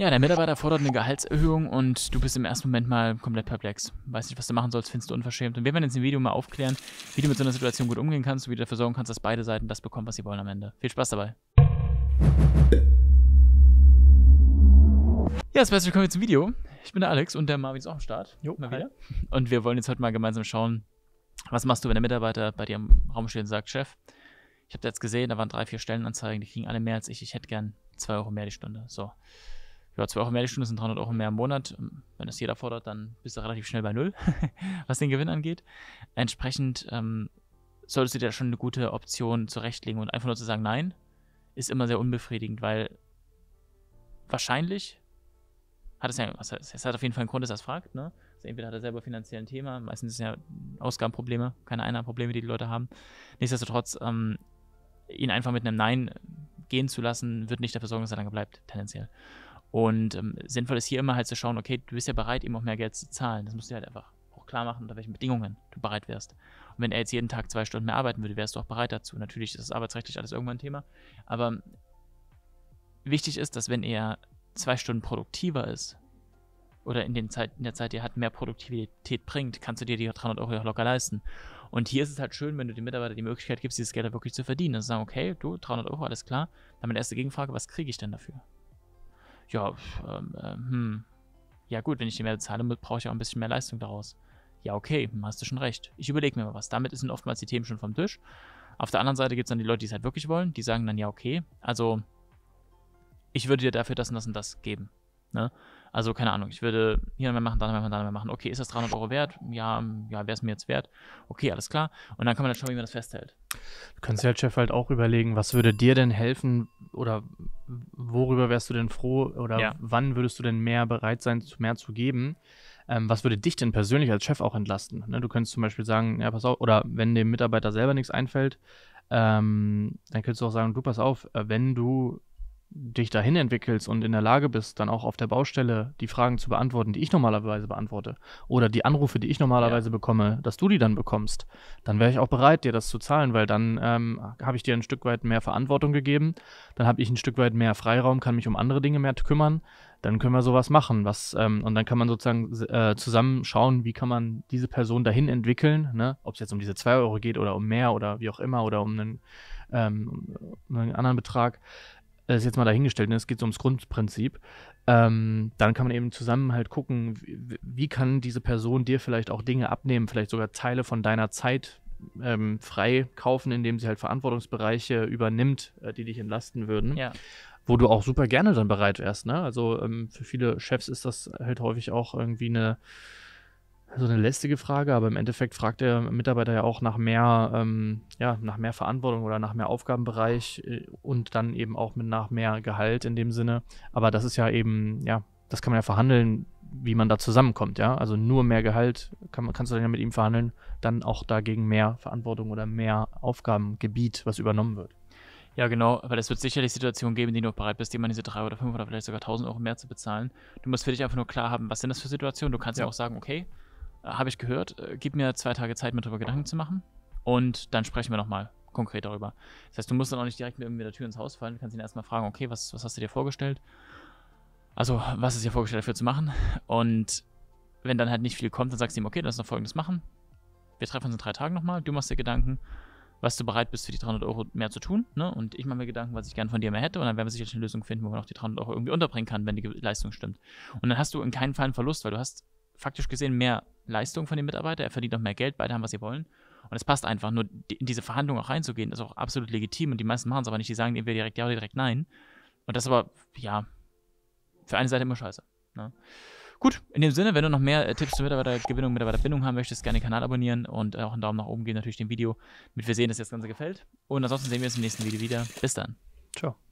Ja, der Mitarbeiter fordert eine Gehaltserhöhung und du bist im ersten Moment mal komplett perplex. Weiß nicht, was du machen sollst, findest du unverschämt. Und wir werden jetzt im Video mal aufklären, wie du mit so einer Situation gut umgehen kannst und wie du dafür sorgen kannst, dass beide Seiten das bekommen, was sie wollen am Ende. Viel Spaß dabei. Ja, herzlich willkommen zum Video. Ich bin der Alex und der Marvin ist auch am Start. Jo, mal wieder. Und wir wollen jetzt heute mal gemeinsam schauen, was machst du, wenn der Mitarbeiter bei dir im Raum steht und sagt, Chef, ich habe jetzt gesehen, da waren drei, vier Stellenanzeigen, die kriegen alle mehr als ich. Ich hätte gern zwei Euro mehr die Stunde. So ja, zwei Euro mehr die Stunde sind 300 Euro mehr im Monat. Wenn das jeder fordert, dann bist du relativ schnell bei Null, was den Gewinn angeht. Entsprechend ähm, solltest du dir schon eine gute Option zurechtlegen und einfach nur zu sagen Nein, ist immer sehr unbefriedigend, weil wahrscheinlich hat es ja, es hat auf jeden Fall einen Grund, dass er es fragt, ne? Also entweder hat er selber finanziell ein Thema, meistens sind es ja Ausgabenprobleme, keine Einnahmenprobleme, die die Leute haben. Nichtsdestotrotz, ähm, ihn einfach mit einem Nein gehen zu lassen, wird nicht dafür sorgen, dass er lange bleibt, tendenziell. Und ähm, sinnvoll ist hier immer halt zu schauen, okay, du bist ja bereit, ihm auch mehr Geld zu zahlen. Das musst du halt einfach auch klar machen, unter welchen Bedingungen du bereit wärst. Und wenn er jetzt jeden Tag zwei Stunden mehr arbeiten würde, wärst du auch bereit dazu. Natürlich ist das arbeitsrechtlich alles irgendwann ein Thema. Aber wichtig ist, dass wenn er zwei Stunden produktiver ist oder in, den Zeit, in der Zeit, die er hat, mehr Produktivität bringt, kannst du dir die 300 Euro ja locker leisten. Und hier ist es halt schön, wenn du dem Mitarbeiter die Möglichkeit gibst, dieses Geld halt wirklich zu verdienen. Und zu sagen, okay, du, 300 Euro, alles klar. Dann meine erste Gegenfrage, was kriege ich denn dafür? ja, ähm, äh, hm. Ja gut, wenn ich die mehr bezahle, brauche ich auch ein bisschen mehr Leistung daraus. Ja, okay, hm, hast du schon recht. Ich überlege mir mal was. Damit sind oftmals die Themen schon vom Tisch. Auf der anderen Seite gibt es dann die Leute, die es halt wirklich wollen. Die sagen dann, ja, okay, also ich würde dir dafür das und das und das geben. Ne? Also keine Ahnung, ich würde hier mehr machen, da mehr machen, da mehr machen. Okay, ist das 300 Euro wert? Ja, ja wäre es mir jetzt wert. Okay, alles klar. Und dann kann man dann halt schauen, wie man das festhält. Du kannst dir als halt, Chef halt auch überlegen, was würde dir denn helfen oder worüber wärst du denn froh oder ja. wann würdest du denn mehr bereit sein, mehr zu geben? Ähm, was würde dich denn persönlich als Chef auch entlasten? Ne, du könntest zum Beispiel sagen, ja, pass auf, oder wenn dem Mitarbeiter selber nichts einfällt, ähm, dann könntest du auch sagen, du pass auf, äh, wenn du dich dahin entwickelst und in der Lage bist, dann auch auf der Baustelle die Fragen zu beantworten, die ich normalerweise beantworte, oder die Anrufe, die ich normalerweise ja. bekomme, dass du die dann bekommst, dann wäre ich auch bereit, dir das zu zahlen, weil dann ähm, habe ich dir ein Stück weit mehr Verantwortung gegeben, dann habe ich ein Stück weit mehr Freiraum, kann mich um andere Dinge mehr kümmern, dann können wir sowas machen, was ähm, und dann kann man sozusagen äh, zusammen wie kann man diese Person dahin entwickeln, ne? ob es jetzt um diese 2 Euro geht oder um mehr oder wie auch immer oder um einen, ähm, einen anderen Betrag das äh, ist jetzt mal dahingestellt, ne? es geht so ums Grundprinzip, ähm, dann kann man eben zusammen halt gucken, wie, wie, kann diese Person dir vielleicht auch Dinge abnehmen, vielleicht sogar Teile von deiner Zeit ähm, frei kaufen, indem sie halt Verantwortungsbereiche übernimmt, äh, die dich entlasten würden. Ja. Wo du auch super gerne dann bereit wärst. Ne? Also ähm, für viele Chefs ist das halt häufig auch irgendwie eine so eine lästige Frage, aber im Endeffekt fragt der Mitarbeiter ja auch nach mehr, ähm, ja, nach mehr Verantwortung oder nach mehr Aufgabenbereich äh, und dann eben auch mit nach mehr Gehalt in dem Sinne. Aber das ist ja eben, ja, das kann man ja verhandeln, wie man da zusammenkommt, ja. Also nur mehr Gehalt kann, kannst du dann ja mit ihm verhandeln, dann auch dagegen mehr Verantwortung oder mehr Aufgabengebiet, was übernommen wird. Ja, genau, weil es wird sicherlich Situationen geben, die du auch bereit bist, jemand diese 300 oder 500 oder vielleicht sogar 1000 Euro mehr zu bezahlen. Du musst für dich einfach nur klar haben, was sind das für Situationen. Du kannst ja, ja auch sagen, okay, äh, habe ich gehört. Äh, gib mir zwei Tage Zeit, mir darüber Gedanken zu machen. Und dann sprechen wir nochmal konkret darüber. Das heißt, du musst dann auch nicht direkt mit irgendwie der Tür ins Haus fallen. Du kannst ihn erstmal fragen, okay, was, was hast du dir vorgestellt? Also, was ist dir vorgestellt dafür zu machen? Und wenn dann halt nicht viel kommt, dann sagst du ihm, okay, lass uns noch folgendes machen. Wir treffen uns in drei Tagen nochmal. Du machst dir Gedanken, was du bereit bist, für die 300 Euro mehr zu tun. Ne? Und ich mache mir Gedanken, was ich gern von dir mehr hätte. Und dann werden wir sicherlich eine Lösung finden, wo man auch die 300 Euro irgendwie unterbringen kann, wenn die Leistung stimmt. Und dann hast du in keinen Fall einen Verlust, weil du hast faktisch gesehen mehr Leistung von den Mitarbeitern, er verdient auch mehr Geld, beide haben, was sie wollen. Und es passt einfach, nur in diese Verhandlung auch reinzugehen, ist auch absolut legitim und die meisten machen es aber nicht, die sagen entweder direkt ja oder direkt nein. Und das ist aber, ja, für eine Seite immer scheiße. Ne? Gut, in dem Sinne, wenn du noch mehr äh, Tipps zur Mitarbeitergewinnung, Mitarbeiterbindung haben möchtest, gerne den Kanal abonnieren und äh, auch einen Daumen nach oben geben, natürlich dem Video, damit wir sehen, dass dir das Ganze gefällt. Und ansonsten sehen wir uns im nächsten Video wieder. Bis dann. Ciao.